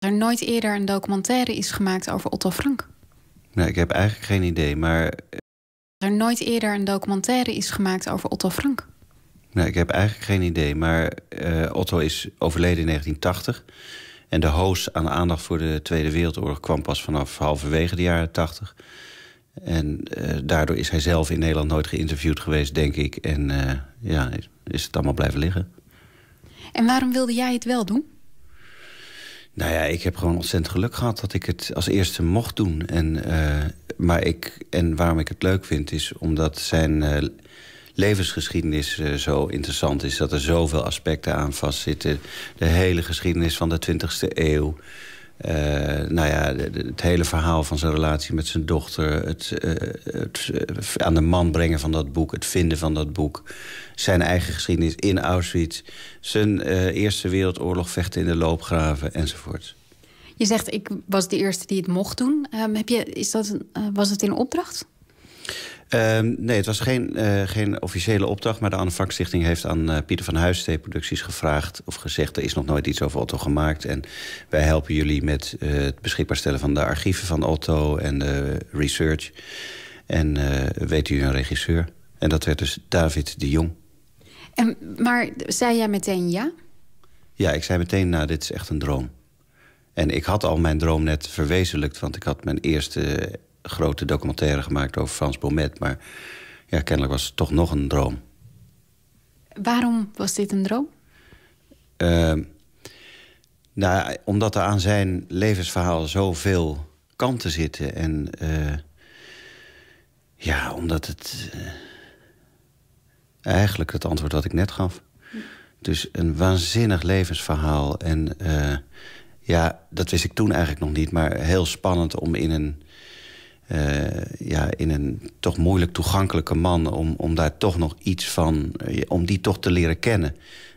Er nooit eerder een documentaire is gemaakt over Otto Frank. Nee, ik heb eigenlijk geen idee, maar... Eh, er nooit eerder een documentaire is gemaakt over Otto Frank. Nee, ik heb eigenlijk geen idee, maar eh, Otto is overleden in 1980. En de hoos aan de aandacht voor de Tweede Wereldoorlog kwam pas vanaf halverwege de jaren 80. En eh, daardoor is hij zelf in Nederland nooit geïnterviewd geweest, denk ik. En ja, is het allemaal blijven liggen. En waarom wilde jij het wel doen? Nou ja, ik heb gewoon ontzettend geluk gehad dat ik het als eerste mocht doen. En, eh, maar ik, en waarom ik het leuk vind is omdat zijn eh, levensgeschiedenis eh, zo interessant is. Dat er zoveel aspecten aan vastzitten. De hele geschiedenis van de 20e eeuw. Eh, nou ja, het hele verhaal van zijn relatie met zijn dochter. Eh, het, het aan de man brengen van dat boek. Het vinden van dat boek. Zijn eigen geschiedenis in Auschwitz. Zijn eh, Eerste Wereldoorlog vechten in de loopgraven enzovoort. Je zegt, ik was de eerste die het mocht doen. Ehm, heb je, is dat, was het in opdracht? Ehm, nee, het was geen, eh, geen officiële opdracht... maar de Anne Frank Stichting heeft aan eh, Pieter van Huistee Producties gevraagd... of gezegd, er is nog nooit iets over Otto gemaakt... en wij helpen jullie met eh, het beschikbaar stellen van de archieven van Otto... en de research. En weet u een regisseur? En dat werd dus David de Jong. En, maar zei jij meteen ja? Ja, ik zei meteen, nou, dit is echt een droom. En ik had al mijn droom net verwezenlijkt... want ik had mijn eerste grote documentaire gemaakt over Frans Bomet. Maar ja, kennelijk was het toch nog een droom. Waarom was dit een droom? Uh, nou, omdat er aan zijn levensverhaal zoveel kanten zitten. En eh, ja, omdat het... Eh, eigenlijk het antwoord wat ik net gaf. Dus een waanzinnig levensverhaal. En eh, ja, dat wist ik toen eigenlijk nog niet. Maar heel spannend om in een eh, ja, in een toch moeilijk toegankelijke man... om, om daar toch nog iets van, eh, om die toch te leren kennen.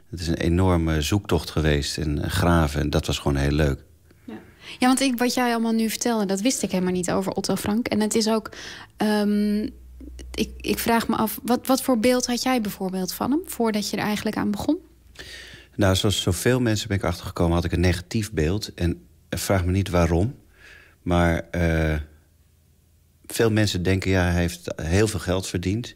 Het is een enorme zoektocht geweest en graven. En dat was gewoon heel leuk. Ja, want ik, wat jij allemaal nu vertelde, dat wist ik helemaal niet over Otto Frank. En het is ook... Ehm, ik, ik vraag me af, wat, wat voor beeld had jij bijvoorbeeld van hem... voordat je er eigenlijk aan begon? Nou, zoals zoveel mensen ben ik achtergekomen... had ik een negatief beeld. En vraag me niet waarom. Maar... Eh, veel mensen denken, ja, hij heeft heel veel geld verdiend.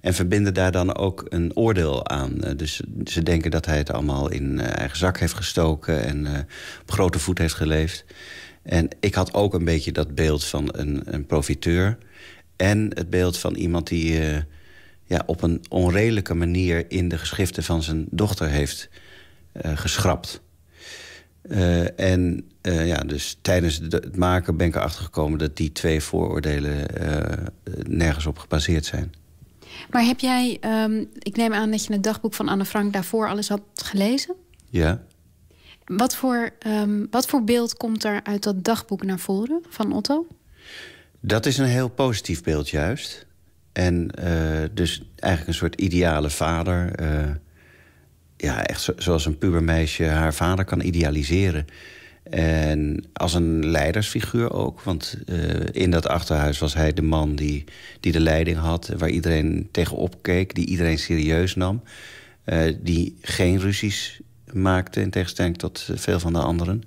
En verbinden daar dan ook een oordeel aan. Eh, dus ze denken dat hij het allemaal in eh, eigen zak heeft gestoken... en eh, op grote voet heeft geleefd. En ik had ook een beetje dat beeld van een, een profiteur. En het beeld van iemand die ja, op een onredelijke manier... in de geschriften van zijn dochter heeft geschrapt. Eh, en eh, ja, dus tijdens het maken ben ik erachter gekomen dat die twee vooroordelen eh, nergens op gebaseerd zijn. Maar heb jij, ehm, ik neem aan dat je het dagboek van Anne Frank daarvoor alles had gelezen? Ja. Wat voor, ehm, wat voor beeld komt er uit dat dagboek naar voren van Otto? Dat is een heel positief beeld juist. En dus eigenlijk een soort ideale vader ja, echt zoals een pubermeisje haar vader kan idealiseren. En als een leidersfiguur ook. Want eh, in dat achterhuis was hij de man die, die de leiding had. Waar iedereen tegenop keek. Die iedereen serieus nam. Eh, die geen ruzies maakte. In tegenstelling tot veel van de anderen.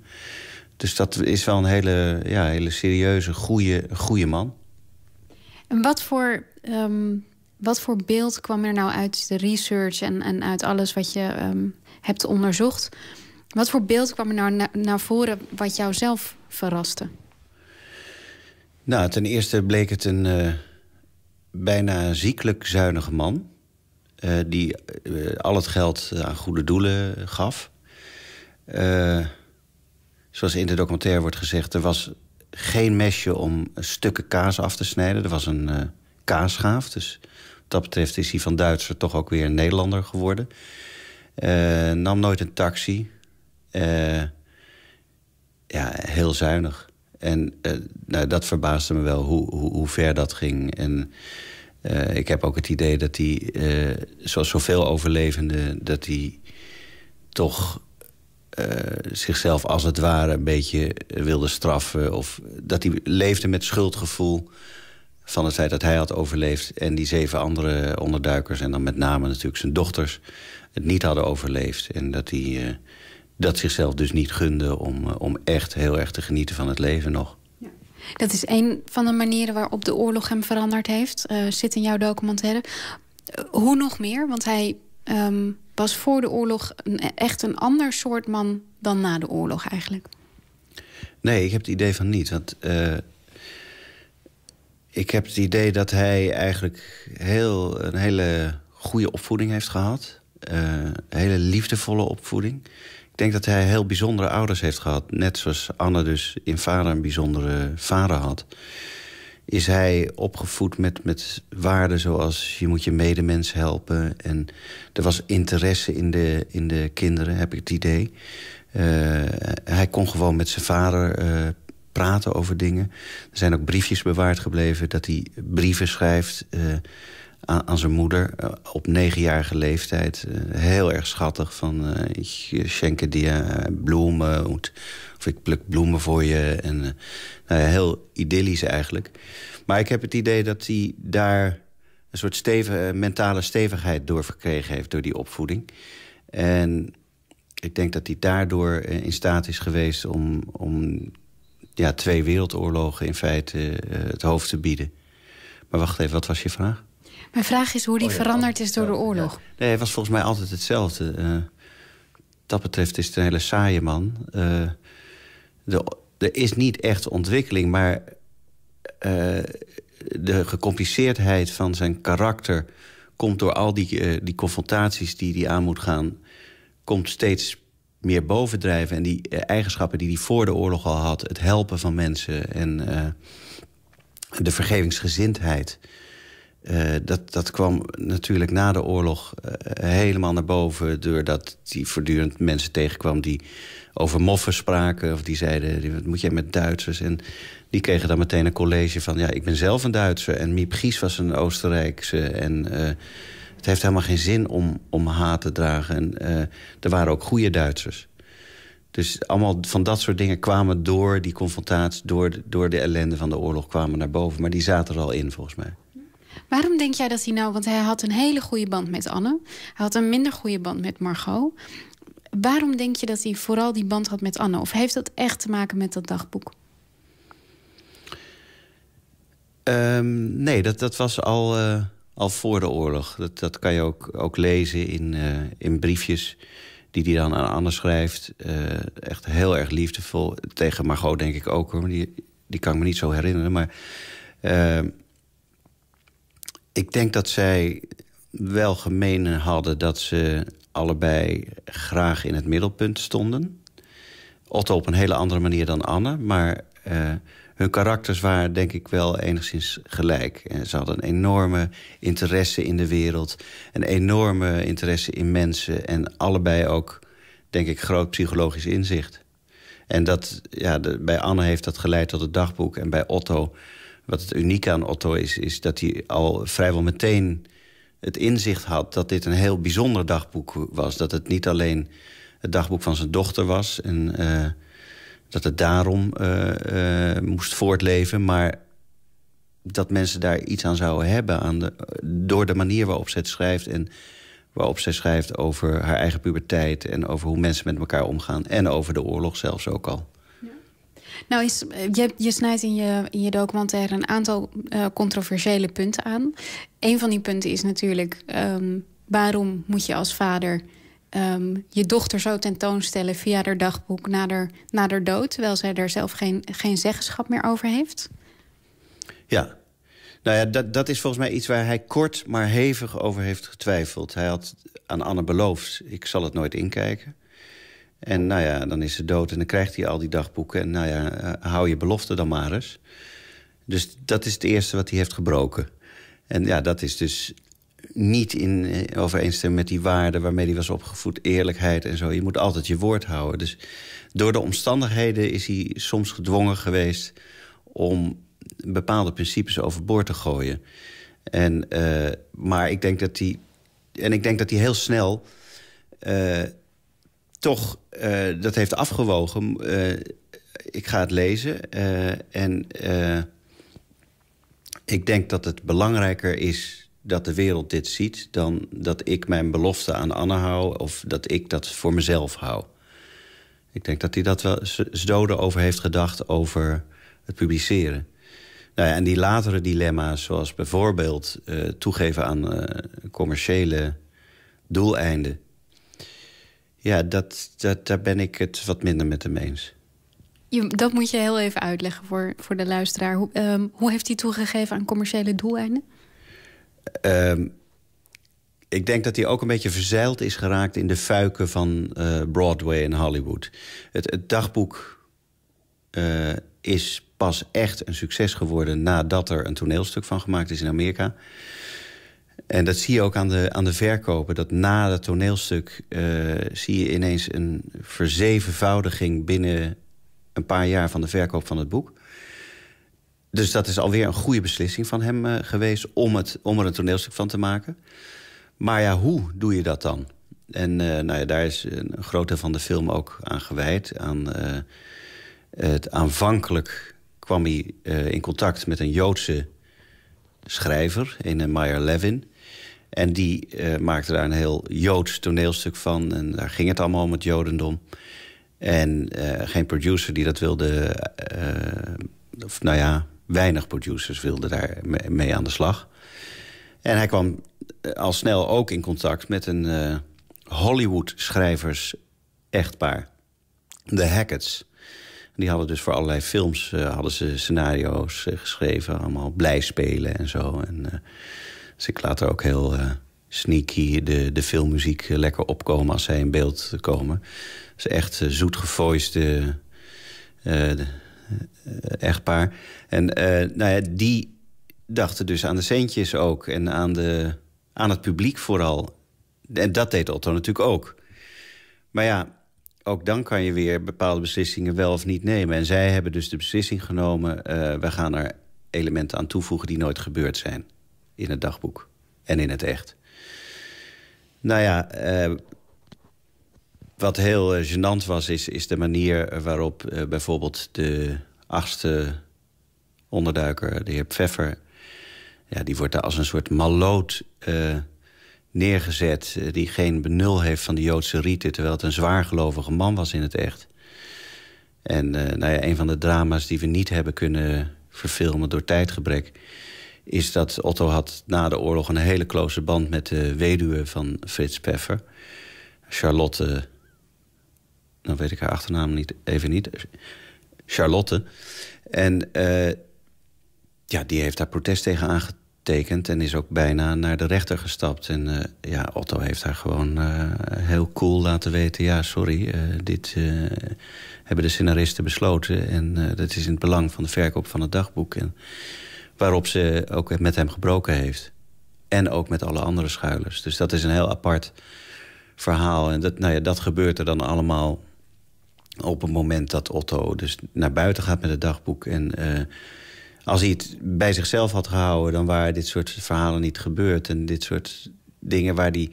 Dus dat is wel een hele, ja, hele serieuze, goede, goede man. En wat voor ehm, wat voor beeld kwam er nou uit de research en, en uit alles wat je ehm, hebt onderzocht? Wat voor beeld kwam er nou naar voren wat jou zelf verraste? Nou, ten eerste bleek het een eh, bijna ziekelijk zuinige man. Eh, die eh, al het geld aan goede doelen gaf. zoals in de documentaire wordt gezegd, er was geen mesje om stukken kaas af te snijden. Er was een Kaasgaaf. Dus wat dat betreft is hij van Duitser toch ook weer een Nederlander geworden. Eh, nam nooit een taxi. Eh, ja, heel zuinig. En eh, nou, dat verbaasde me wel hoe, hoe, hoe ver dat ging. En ik heb ook het idee dat hij, zoals zoveel overlevenden... dat hij toch zichzelf als het ware een beetje wilde straffen. Of dat hij leefde met schuldgevoel van het feit dat hij had overleefd... en die zeven andere onderduikers, en dan met name natuurlijk zijn dochters... het niet hadden overleefd. En dat hij eh, dat zichzelf dus niet gunde om, eh, om echt heel erg te genieten van het leven nog. Dat is een van de manieren waarop de oorlog hem veranderd heeft. Eh, zit in jouw documentaire. hoe nog meer? Want hij ehm, was voor de oorlog een, e-, echt een ander soort man... dan na de oorlog eigenlijk. Nee, ik heb het idee van niet. Want ik heb het idee dat hij eigenlijk heel, een hele goede opvoeding heeft gehad. Eh, hele liefdevolle opvoeding. Ik denk dat hij heel bijzondere ouders heeft gehad. Net zoals Anne dus in vader een bijzondere vader had. Is hij opgevoed met, met waarden zoals je moet je medemens helpen. En er was interesse in de, in de kinderen, heb ik het idee. Eh, hij kon gewoon met zijn vader uh, praten over dingen. Er zijn ook briefjes bewaard gebleven dat hij brieven schrijft... Eh, aan, aan, zijn moeder eh, op negenjarige leeftijd. Eh, heel erg schattig van... ik schenke die bloemen, of ik pluk bloemen voor je. En, nou heel idyllisch eigenlijk. Maar ik heb het idee dat hij daar een soort stevige, mentale stevigheid door verkregen heeft... door die opvoeding. En ik denk dat hij daardoor in staat is geweest om, om ja, twee wereldoorlogen in feite eh, het hoofd te bieden. Maar wacht even, wat was je vraag? Mijn vraag is hoe die oh veranderd oh, is door de oorlog. Nee, hij was volgens mij altijd hetzelfde. Uh, dat betreft is het een hele saaie man. Eh, er is niet echt ontwikkeling, maar de gecompliceerdheid van zijn karakter komt door al die, die confrontaties die hij aan moet gaan, komt steeds meer bovendrijven en die eh, eigenschappen die hij voor de oorlog al had, het helpen van mensen en eh, de vergevingsgezindheid, eh, dat, dat kwam natuurlijk na de oorlog helemaal naar boven... doordat hij voortdurend mensen tegenkwam die over moffen spraken... of die zeiden, wat moet jij met Duitsers? En die kregen dan meteen een college van... ja, ik ben zelf een Duitser en Miep Gies was een Oostenrijkse... en het heeft helemaal geen zin om, om haat te dragen. En eh, er waren ook goede Duitsers. Dus allemaal van dat soort dingen kwamen door die confrontatie... Door, door de ellende van de oorlog kwamen naar boven. Maar die zaten er al in, volgens mij. Waarom denk jij dat hij nou... want hij had een hele goede band met Anne. Hij had een minder goede band met Margot. Waarom denk je dat hij vooral die band had met Anne? Of heeft dat echt te maken met dat dagboek? Ehm, nee, dat, dat was al... Eh, al voor de oorlog. Dat, dat kan je ook, ook lezen in, eh, in briefjes die hij dan aan Anne schrijft. Eh, echt heel erg liefdevol. Tegen Margot denk ik ook, hoor. Die, die kan ik me niet zo herinneren. Maar eh, ik denk dat zij wel gemeen hadden... dat ze allebei graag in het middelpunt stonden. Otto op een hele andere manier dan Anne, maar hun karakters waren denk ik wel enigszins gelijk. En ze hadden een enorme interesse in de wereld. Een enorme interesse in mensen. En allebei ook, denk ik, groot psychologisch inzicht. En dat, ja, bij Anne heeft dat geleid tot het dagboek. En bij Otto, wat het unieke aan Otto is... is dat hij al vrijwel meteen het inzicht had... dat dit een heel bijzonder dagboek was. Dat het niet alleen het dagboek van zijn dochter was... En, eh, dat het daarom eh, eh, moest voortleven. Maar dat mensen daar iets aan zouden hebben... Aan de, door de manier waarop ze het schrijft... en waarop zij schrijft over haar eigen puberteit... en over hoe mensen met elkaar omgaan. En over de oorlog zelfs ook al. Ja. Nou, is, je, je snijdt in je, in je documentaire een aantal eh, controversiële punten aan. Een van die punten is natuurlijk... Ehm, waarom moet je als vader Ehm, je dochter zo tentoonstellen via haar dagboek na haar, na haar dood... terwijl zij er zelf geen, geen zeggenschap meer over heeft? Ja. Nou ja, dat, dat is volgens mij iets waar hij kort maar hevig over heeft getwijfeld. Hij had aan Anne beloofd, ik zal het nooit inkijken. En nou ja, dan is ze dood en dan krijgt hij al die dagboeken. En nou ja, eh, hou je belofte dan maar eens. Dus dat is het eerste wat hij heeft gebroken. En ja, dat is dus niet in eh, overeenstemming met die waarden waarmee hij was opgevoed, eerlijkheid en zo. Je moet altijd je woord houden. Dus door de omstandigheden is hij soms gedwongen geweest om bepaalde principes overboord te gooien. En, eh, maar ik denk dat hij. En ik denk dat hij heel snel. Eh, toch dat heeft afgewogen. ik ga het lezen. en ik denk dat het belangrijker is dat de wereld dit ziet... dan dat ik mijn belofte aan Anne hou of dat ik dat voor mezelf hou. Ik denk dat hij dat wel zoden over heeft gedacht over het publiceren. Nou ja, en die latere dilemma's, zoals bijvoorbeeld eh, toegeven aan eh, commerciële doeleinden... ja, dat, dat, daar ben ik het wat minder met hem eens. Je, dat moet je heel even uitleggen voor, voor de luisteraar. Hoe, ehm, hoe heeft hij toegegeven aan commerciële doeleinden? Ehm, ik denk dat hij ook een beetje verzeild is geraakt... in de fuiken van eh, Broadway en Hollywood. Het, dagboek eh, is pas echt een succes geworden... nadat er een toneelstuk van gemaakt is in Amerika. En dat zie je ook aan de, aan de verkopen. Dat na dat toneelstuk eh, zie je ineens een verzevenvoudiging... binnen een paar jaar van de verkoop van het boek. Dus dat is alweer een goede beslissing van hem eh, geweest om, het, om er een toneelstuk van te maken. Maar ja, hoe doe je dat dan? En eh, nou ja, daar is een groot deel van de film ook aan gewijd. Aan, eh, het aanvankelijk kwam hij in contact met een Joodse schrijver, een Meyer Levin. En die maakte daar een heel Joods toneelstuk van. En daar ging het allemaal om het Jodendom. En geen producer die dat wilde. of nou ja, Weinig producers wilden daar mee aan de slag. En hij kwam eh, al snel ook in contact met een uh, eh, Hollywood-schrijvers-echtpaar. De Hacketts. Die hadden dus voor allerlei films eh, hadden ze scenario's geschreven. Allemaal blij spelen en zo. En, dus ik laat er ook heel sneaky de, de filmmuziek lekker opkomen als zij in beeld komen. Het echt zoet eh, echtpaar. En eh, nou ja, die dachten dus aan de centjes ook en aan, de, aan het publiek vooral. En dat deed Otto natuurlijk ook. Maar ja, ook dan kan je weer bepaalde beslissingen wel of niet nemen. En zij hebben dus de beslissing genomen... Eh, we gaan er elementen aan toevoegen die nooit gebeurd zijn. In het dagboek en in het echt. Nou ja, wat heel eh, gênant was, is, is de manier waarop eh, bijvoorbeeld de achtste onderduiker, de heer Pfeffer... Ja, die wordt daar als een soort maloot eh, neergezet... die geen benul heeft van de Joodse rite, terwijl het een zwaargelovige man was in het echt. En uh, nou ja, een van de drama's die we niet hebben kunnen verfilmen door tijdgebrek... is dat Otto had na de oorlog een hele close band met de weduwe van Frits Pfeffer, Charlotte nou weet ik haar achternaam niet, even niet, Charlotte. En eh, ja, die heeft daar protest tegen aangetekend en is ook bijna naar de rechter gestapt. En eh, ja, Otto heeft haar gewoon eh, heel cool laten weten... ja, sorry, dit hebben de scenaristen besloten... en dat is in het belang van de verkoop van het dagboek... En, waarop ze ook met hem gebroken heeft. En ook met alle andere schuilers. Dus dat is een heel apart verhaal. En dat, nou ja, dat gebeurt er dan allemaal op het moment dat Otto dus naar buiten gaat met het dagboek. En eh, als hij het bij zichzelf had gehouden, dan waren dit soort verhalen niet gebeurd. En dit soort dingen waar hij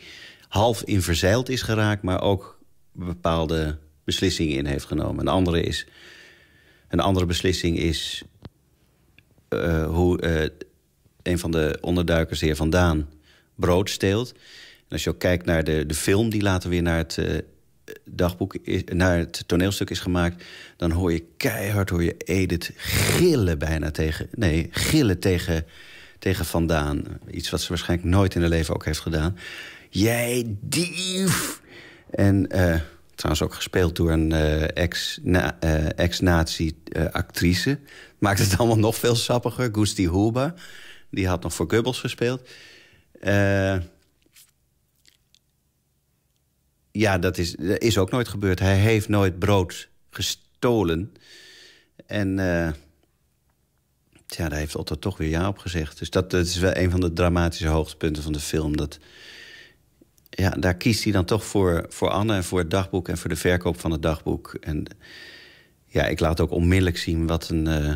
half in verzeild is geraakt, maar ook bepaalde beslissingen in heeft genomen. Een andere, is, een andere beslissing is eh, hoe eh, een van de onderduikers, hier heer Vandaan, brood steelt. En als je ook kijkt naar de, de film die later weer naar het dagboek is, naar het toneelstuk is gemaakt... dan hoor je keihard, hoor je Edith gillen bijna tegen... nee, gillen tegen, tegen Vandaan. Iets wat ze waarschijnlijk nooit in haar leven ook heeft gedaan. Jij dief! En eh, trouwens ook gespeeld door een uh, eh, eh, ex-nazi-actrice. Maakt het allemaal nog veel sappiger. Gusti Huba, die had nog voor Goebbels gespeeld... Eh ja, dat is, is ook nooit gebeurd. Hij heeft nooit brood gestolen. En eh, ja, daar heeft Otto toch weer ja op gezegd. Dus dat, is wel een van de dramatische hoogtepunten van de film. Dat, ja, daar kiest hij dan toch voor, voor Anne en voor het dagboek... en voor de verkoop van het dagboek. En ja, ik laat ook onmiddellijk zien wat een eh,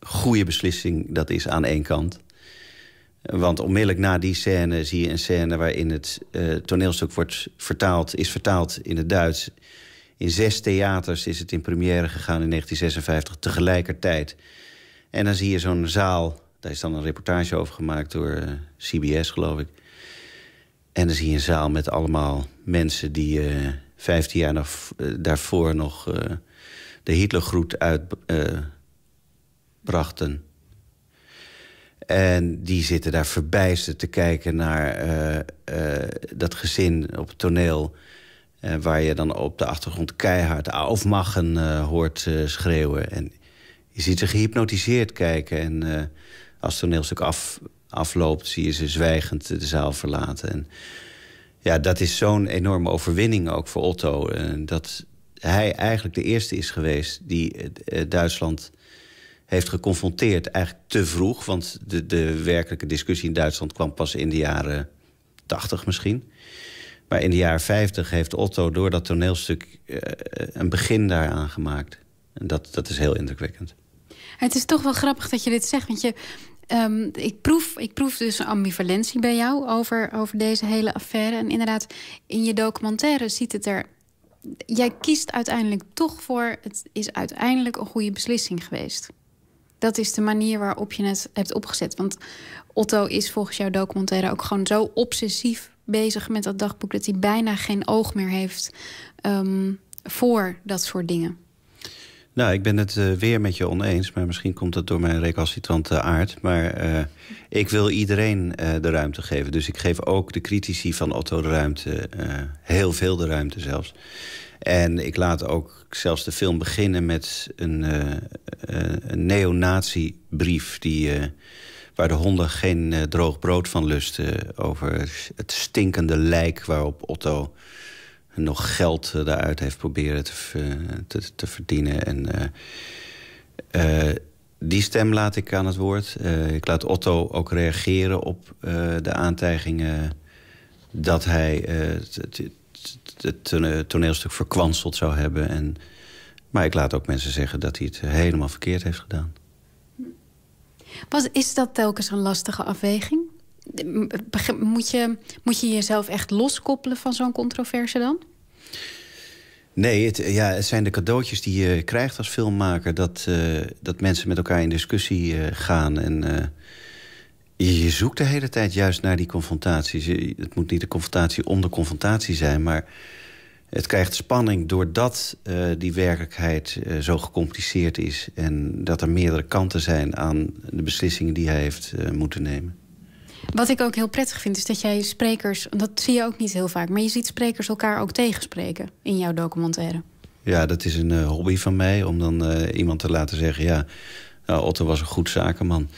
goede beslissing dat is aan één kant... Want onmiddellijk na die scène zie je een scène waarin het eh, toneelstuk wordt vertaald, is vertaald in het Duits. In zes theaters is het in première gegaan in 1956 tegelijkertijd. En dan zie je zo'n zaal, daar is dan een reportage over gemaakt door eh, CBS, geloof ik. En dan zie je een zaal met allemaal mensen die eh, vijftien jaar nog, daarvoor nog de Hitlergroet uitbrachten. En die zitten daar verbijsterd te kijken naar eh, eh, dat gezin op het toneel... Eh, waar je dan op de achtergrond keihard afmachen hoort schreeuwen. En je ziet ze gehypnotiseerd kijken. En als het toneelstuk af, afloopt, zie je ze zwijgend de zaal verlaten. En ja, dat is zo'n enorme overwinning ook voor Otto. dat hij eigenlijk de eerste is geweest die Duitsland heeft geconfronteerd. Eigenlijk te vroeg, want de, de werkelijke discussie in Duitsland kwam pas in de jaren 80 misschien. Maar in de jaren 50 heeft Otto door dat toneelstuk eh, een begin daaraan gemaakt. En dat, dat is heel indrukwekkend. Het is toch wel grappig dat je dit zegt, want je, ehm, ik, proef, ik proef dus een ambivalentie bij jou over, over deze hele affaire. En inderdaad, in je documentaire ziet het er. Jij kiest uiteindelijk toch voor. Het is uiteindelijk een goede beslissing geweest. Dat is de manier waarop je het hebt opgezet. Want Otto is volgens jouw documentaire ook gewoon zo obsessief bezig met dat dagboek dat hij bijna geen oog meer heeft ehm, voor dat soort dingen. Nou, ik ben het eh, weer met je oneens, maar misschien komt dat door mijn recalcitrante aard. Maar eh, ik wil iedereen eh, de ruimte geven. Dus ik geef ook de critici van Otto de ruimte, heel veel de ruimte zelfs. En ik laat ook zelfs de film beginnen met een, een neonatiebrief... Die, waar de honden geen droog brood van lusten over het stinkende lijk waarop Otto en nog geld eh, daaruit heeft proberen te, te, verdienen. En eh, eh, die stem laat ik aan het woord. ik laat Otto ook reageren op de aantijgingen dat hij het toneelstuk verkwanseld zou hebben. En, maar ik laat ook mensen zeggen dat hij het helemaal verkeerd heeft gedaan. Was, is dat telkens een lastige afweging? Moet je, moet je jezelf echt loskoppelen van zo'n controverse dan? Nee, het, ja, het zijn de cadeautjes die je krijgt als filmmaker. Dat, eh, dat mensen met elkaar in discussie eh, gaan. En eh, je, zoekt de hele tijd juist naar die confrontaties. het moet niet de confrontatie om de confrontatie zijn. Maar het krijgt spanning doordat die werkelijkheid zo gecompliceerd is. En dat er meerdere kanten zijn aan de beslissingen die hij heeft moeten nemen. Wat ik ook heel prettig vind, is dat jij sprekers... dat zie je ook niet heel vaak... maar je ziet sprekers elkaar ook tegenspreken in jouw documentaire. Ja, dat is een eh, hobby van mij. Om dan eh, iemand te laten zeggen... ja, nou, Otto was een goed zakenman.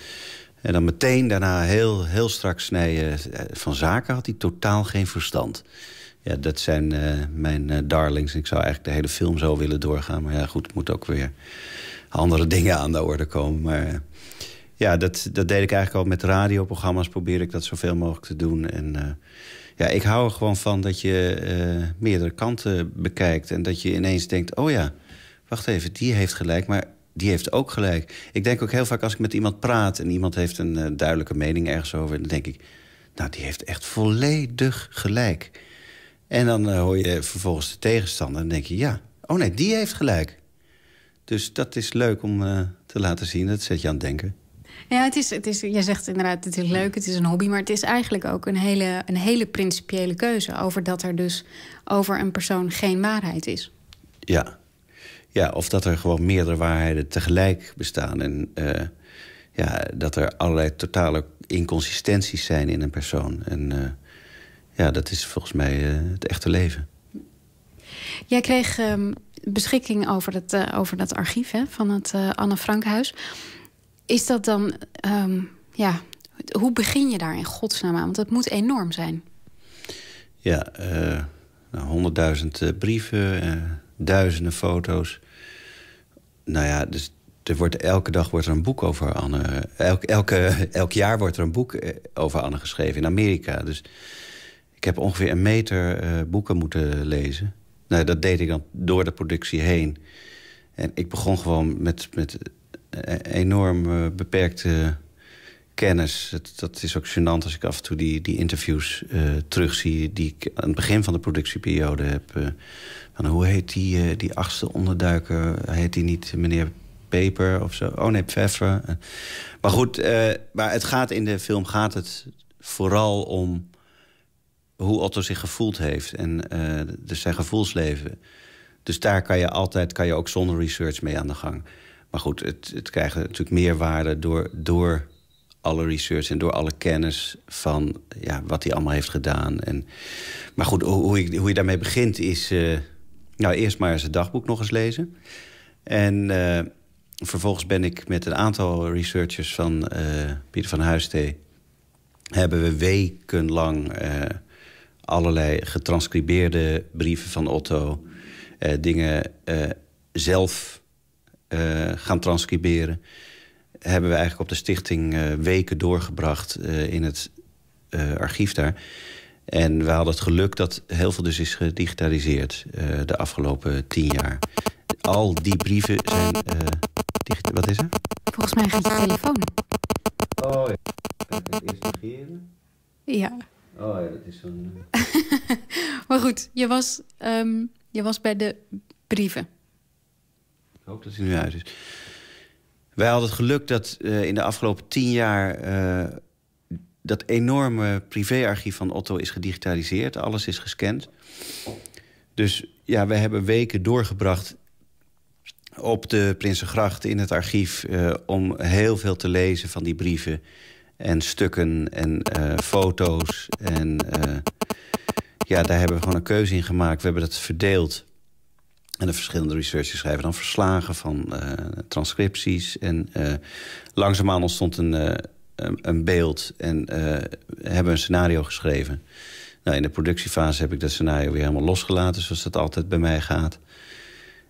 En dan meteen daarna heel, heel strak snijden. Eh, van zaken had hij totaal geen verstand. Ja, dat zijn mijn darlings. Ik zou eigenlijk de hele film zo willen doorgaan. Maar ja, goed, het moet ook weer andere dingen aan de orde komen. Maar ja, dat, dat deed ik eigenlijk al met radioprogramma's. Probeer ik dat zoveel mogelijk te doen. En eh, ja, ik hou er gewoon van dat je eh, meerdere kanten bekijkt. En dat je ineens denkt: oh ja, wacht even, die heeft gelijk, maar die heeft ook gelijk. Ik denk ook heel vaak als ik met iemand praat en iemand heeft een eh, duidelijke mening ergens over, dan denk ik: nou, die heeft echt volledig gelijk. En dan hoor je vervolgens de tegenstander en denk je: ja, oh nee, die heeft gelijk. Dus dat is leuk om te laten zien. Dat zet je aan het denken. Ja, het is, het is, jij zegt inderdaad, het is leuk, het is een hobby, maar het is eigenlijk ook een hele, een hele principiële keuze over dat er dus over een persoon geen waarheid is. Ja, ja of dat er gewoon meerdere waarheden tegelijk bestaan en eh, ja, dat er allerlei totale inconsistenties zijn in een persoon. En eh, ja, dat is volgens mij eh, het echte leven. Jij kreeg ehm, beschikking over, het, over dat archief hè, van het Anne Frankhuis is dat dan... Ehm, ja, hoe begin je daar in godsnaam aan? Want dat moet enorm zijn. Ja, eh, nou, honderdduizend eh, brieven, eh, duizenden foto's. Nou ja, dus er wordt, elke dag wordt er een boek over Anne. Elk, elke, elk jaar wordt er een boek over Anne geschreven in Amerika. Dus ik heb ongeveer een meter boeken moeten lezen. Nou, dat deed ik dan door de productie heen. En ik begon gewoon met, met E- enorm eh, beperkte kennis. Het, dat is ook gênant als ik af en toe die, die interviews eh, terugzie... die ik aan het begin van de productieperiode heb. Eh. van hoe heet die, die achtste onderduiker? Heet die niet meneer Peper of zo. Oh nee, Pfeffer. Maar goed, maar het gaat in de film gaat het vooral om hoe Otto zich gevoeld heeft. En dus zijn gevoelsleven. Dus daar kan je altijd, kan je ook zonder research mee aan de gang. Maar goed, het, het krijgt natuurlijk meer waarde door, door alle research en door alle kennis van ja, wat hij allemaal heeft gedaan. En, maar goed, hoe, je, hoe je daarmee begint is. Eh, nou, eerst maar zijn dagboek nog eens lezen. En eh, vervolgens ben ik met een aantal researchers van uh, Pieter van Huistee. hebben we wekenlang allerlei getranscribeerde brieven van Otto. dingen zelf eh, gaan transcriberen... hebben we eigenlijk op de stichting eh, weken doorgebracht eh, in het archief daar... En we hadden het geluk dat heel veel dus is gedigitaliseerd de afgelopen tien jaar. Al die brieven zijn... Wat is er? Volgens mij gaat je telefoon. Oh ja. Kan ik het eerst negeren? Ja. Oh ja, dat is zo'n... maar goed, je was, ehm, je was bij de brieven dat hij nu uit is. Wij hadden het geluk dat eh, in de afgelopen tien jaar... Eh, dat enorme privéarchief van Otto is gedigitaliseerd. Alles is gescand. Dus ja, we hebben weken doorgebracht op de Prinsengracht in het archief... Eh, om heel veel te lezen van die brieven en stukken en foto's. En ja, daar hebben we gewoon een keuze in gemaakt. We hebben dat verdeeld en de verschillende researchers schrijven dan verslagen van eh, transcripties. En eh, langzaamaan ontstond eh, een, een, beeld en hebben een scenario geschreven. Nou, in de productiefase heb ik dat scenario weer helemaal losgelaten, zoals dat altijd bij mij gaat.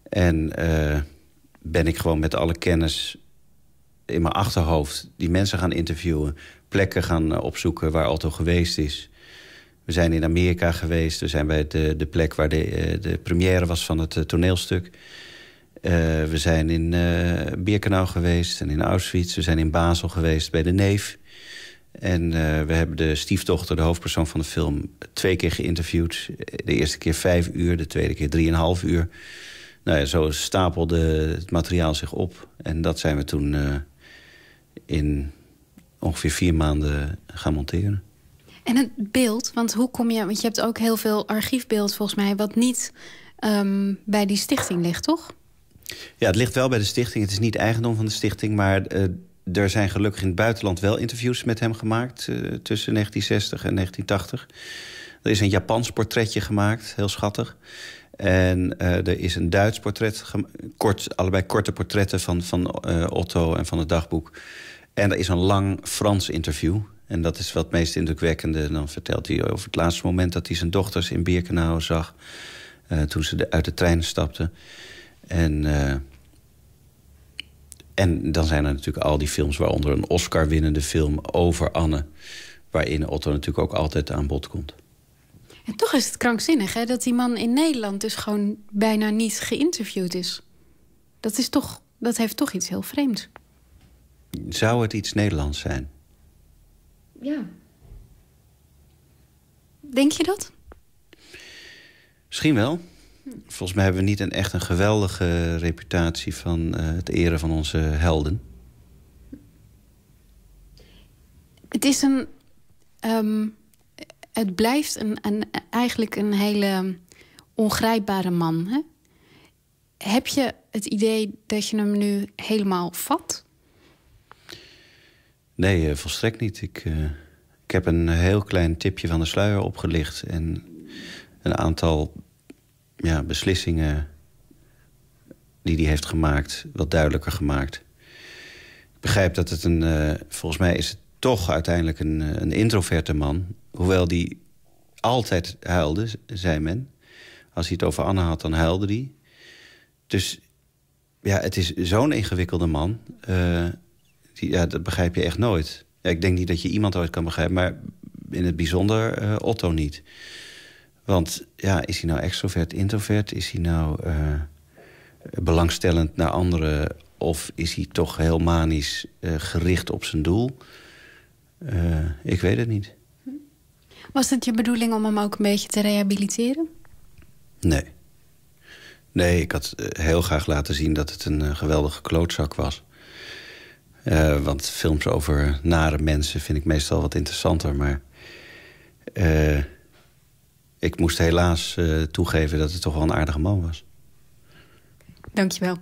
En ben ik gewoon met alle kennis in mijn achterhoofd die mensen gaan interviewen, plekken gaan opzoeken waar Alto geweest is. We zijn in Amerika geweest. We zijn bij de, de plek waar de, eh, de première was van het eh, toneelstuk. Eh, we zijn in uh, Birkenau geweest en in Auschwitz. We zijn in Basel geweest bij de neef. En we hebben de stiefdochter, de hoofdpersoon van de film... twee keer geïnterviewd. De eerste keer vijf uur, de tweede keer drieënhalf uur. Nou ja, zo stapelde het materiaal zich op. En dat zijn we toen in ongeveer vier maanden gaan monteren. En het beeld, want hoe kom je... Want je hebt ook heel veel archiefbeeld volgens mij... wat niet ehm, bij die stichting ligt, toch? Ja, het ligt wel bij de stichting. Het is niet eigendom van de stichting, maar... Eh, er zijn gelukkig in het buitenland wel interviews met hem gemaakt... Eh, tussen 1960 en 1980. Er is een Japans portretje gemaakt, heel schattig. En eh, er is een Duits portret, kort, allebei korte portretten van, van Otto en van het dagboek. En er is een lang Frans interview. En dat is wat meest indrukwekkende. dan vertelt hij over het laatste moment dat hij zijn dochters in Bierkenau zag. Eh, toen ze uit de trein stapten. En, eh, en dan zijn er natuurlijk al die films, waaronder een Oscar-winnende film over Anne. Waarin Otto natuurlijk ook altijd aan bod komt. En toch is het krankzinnig hè, dat die man in Nederland dus gewoon bijna niet geïnterviewd is. Dat, is toch, dat heeft toch iets heel vreemds. Zou het iets Nederlands zijn? ja. Denk je dat? Misschien wel. Volgens mij hebben we niet een, echt een geweldige reputatie van eh, het eren van onze helden. Het is een. Ehm, het blijft een, een, eigenlijk een hele ongrijpbare man. Hè? Heb je het idee dat je hem nu helemaal vat? Nee, eh, volstrekt niet. Ik, eh, ik heb een heel klein tipje van de sluier opgelicht... en een aantal ja, beslissingen die hij heeft gemaakt... wat duidelijker gemaakt. Ik begrijp dat het een... Eh, volgens mij is het toch uiteindelijk een, een introverte man. Hoewel die altijd huilde, zei men. Als hij het over Anne had, dan huilde hij. Dus ja, het is zo'n ingewikkelde man die, ja, dat begrijp je echt nooit. Ja, ik denk niet dat je iemand ooit kan begrijpen, maar in het bijzonder uh, Otto niet. Want ja, is hij nou extrovert, introvert? Is hij nou eh, belangstellend naar anderen? Of is hij toch heel manisch eh, gericht op zijn doel? ik weet het niet. Was het je bedoeling om hem ook een beetje te rehabiliteren? Nee. Nee, ik had heel graag laten zien dat het een geweldige klootzak was. Eh, want films over nare mensen vind ik meestal wat interessanter. Maar eh, ik moest helaas eh, toegeven dat het toch wel een aardige man was. Dankjewel.